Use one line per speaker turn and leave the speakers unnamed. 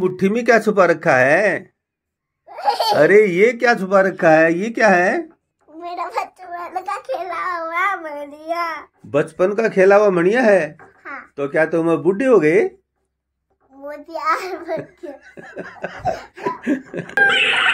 मुट्ठी में क्या छुपा रखा है अरे ये क्या छुपा रखा है ये क्या है
मेरा बचपन का खेला हुआ मणिया
बचपन का खेला हुआ मणिया है हाँ। तो क्या तुम तो बुढ़े हो गए